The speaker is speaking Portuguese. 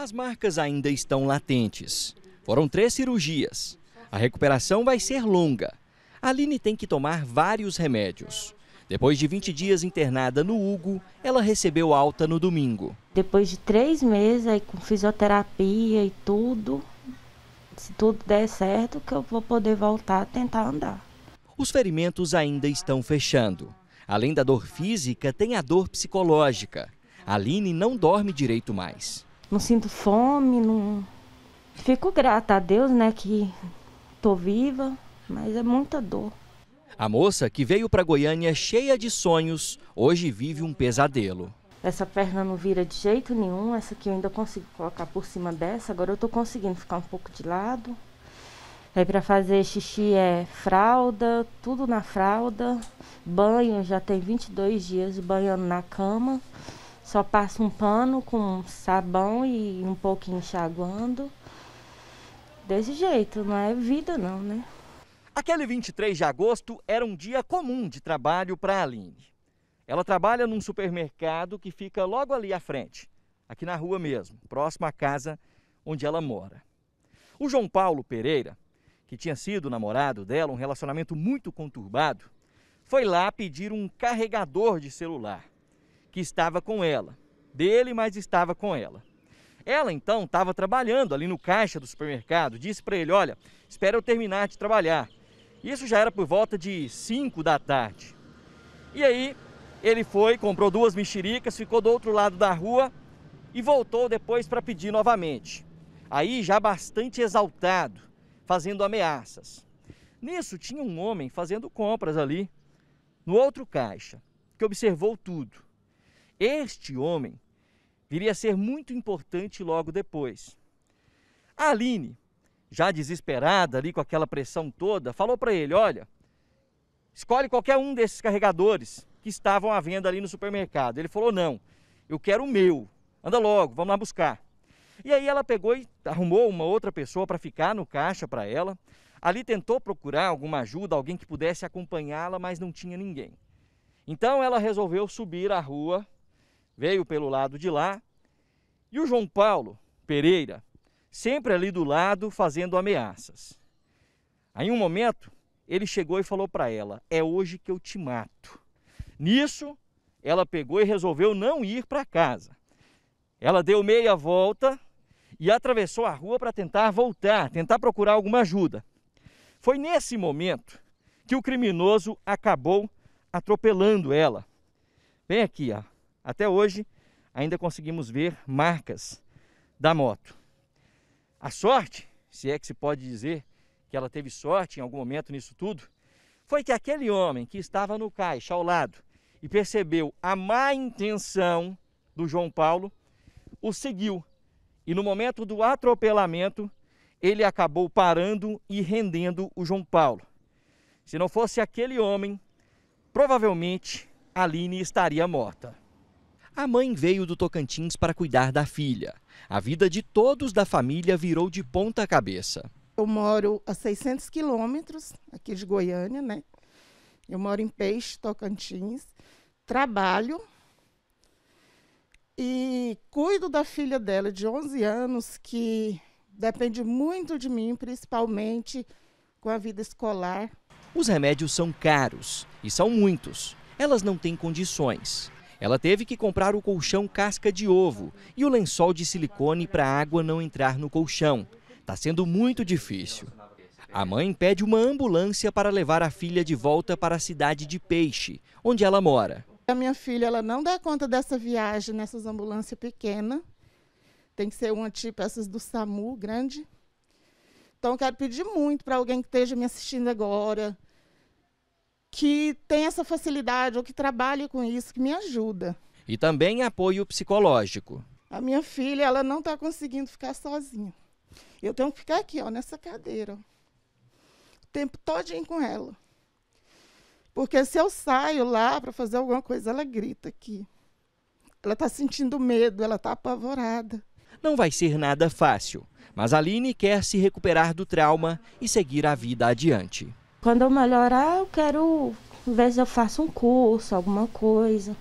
As marcas ainda estão latentes. Foram três cirurgias. A recuperação vai ser longa. A Aline tem que tomar vários remédios. Depois de 20 dias internada no Hugo, ela recebeu alta no domingo. Depois de três meses, aí, com fisioterapia e tudo, se tudo der certo, que eu vou poder voltar a tentar andar. Os ferimentos ainda estão fechando. Além da dor física, tem a dor psicológica. A Aline não dorme direito mais não sinto fome, não. Fico grata a Deus, né, que tô viva, mas é muita dor. A moça que veio para Goiânia cheia de sonhos, hoje vive um pesadelo. Essa perna não vira de jeito nenhum, essa aqui eu ainda consigo colocar por cima dessa, agora eu tô conseguindo ficar um pouco de lado. Aí é para fazer xixi é fralda, tudo na fralda. Banho, já tem 22 dias banhando na cama. Só passa um pano com sabão e um pouquinho enxaguando. Desse jeito, não é vida não, né? Aquele 23 de agosto era um dia comum de trabalho para a Aline. Ela trabalha num supermercado que fica logo ali à frente, aqui na rua mesmo, próximo à casa onde ela mora. O João Paulo Pereira, que tinha sido namorado dela, um relacionamento muito conturbado, foi lá pedir um carregador de celular que estava com ela. Dele, mas estava com ela. Ela então estava trabalhando ali no caixa do supermercado, disse para ele: Olha, espera eu terminar de trabalhar. Isso já era por volta de 5 da tarde. E aí ele foi, comprou duas mexericas, ficou do outro lado da rua e voltou depois para pedir novamente. Aí já bastante exaltado, fazendo ameaças. Nisso tinha um homem fazendo compras ali no outro caixa, que observou tudo. Este homem viria a ser muito importante logo depois. A Aline, já desesperada ali com aquela pressão toda, falou para ele: Olha, escolhe qualquer um desses carregadores que estavam à venda ali no supermercado. Ele falou: Não, eu quero o meu. Anda logo, vamos lá buscar. E aí ela pegou e arrumou uma outra pessoa para ficar no caixa para ela. Ali tentou procurar alguma ajuda, alguém que pudesse acompanhá-la, mas não tinha ninguém. Então ela resolveu subir a rua veio pelo lado de lá. E o João Paulo Pereira, sempre ali do lado, fazendo ameaças. Aí, em um momento, ele chegou e falou para ela: É hoje que eu te mato. Nisso, ela pegou e resolveu não ir para casa. Ela deu meia volta e atravessou a rua para tentar voltar, tentar procurar alguma ajuda. Foi nesse momento que o criminoso acabou atropelando ela. Vem aqui, ó. Até hoje, ainda conseguimos ver marcas da moto. A sorte, se é que se pode dizer que ela teve sorte em algum momento nisso tudo, foi que aquele homem que estava no caixa ao lado e percebeu a má intenção do João Paulo, o seguiu e no momento do atropelamento ele acabou parando e rendendo o João Paulo. Se não fosse aquele homem, provavelmente Aline estaria morta. A mãe veio do Tocantins para cuidar da filha. A vida de todos da família virou de ponta cabeça. Eu moro a 600 quilômetros aqui de Goiânia, né? Eu moro em Peixe, Tocantins. Trabalho e cuido da filha dela de 11 anos, que depende muito de mim, principalmente com a vida escolar. Os remédios são caros e são muitos. Elas não têm condições. Ela teve que comprar o colchão casca de ovo e o lençol de silicone para a água não entrar no colchão. Está sendo muito difícil. A mãe pede uma ambulância para levar a filha de volta para a cidade de Peixe, onde ela mora. A minha filha ela não dá conta dessa viagem nessas ambulâncias pequenas. Tem que ser uma tipo essas do SAMU grande. Então, quero pedir muito para alguém que esteja me assistindo agora, que tem essa facilidade ou que trabalhe com isso, que me ajuda. E também apoio psicológico. A minha filha, ela não está conseguindo ficar sozinha. Eu tenho que ficar aqui, ó, nessa cadeira. Ó. O tempo todinho com ela. Porque se eu saio lá para fazer alguma coisa, ela grita aqui. Ela está sentindo medo, ela está apavorada. Não vai ser nada fácil, mas Aline quer se recuperar do trauma e seguir a vida adiante quando eu melhorar, eu quero ver se eu faço um curso, alguma coisa.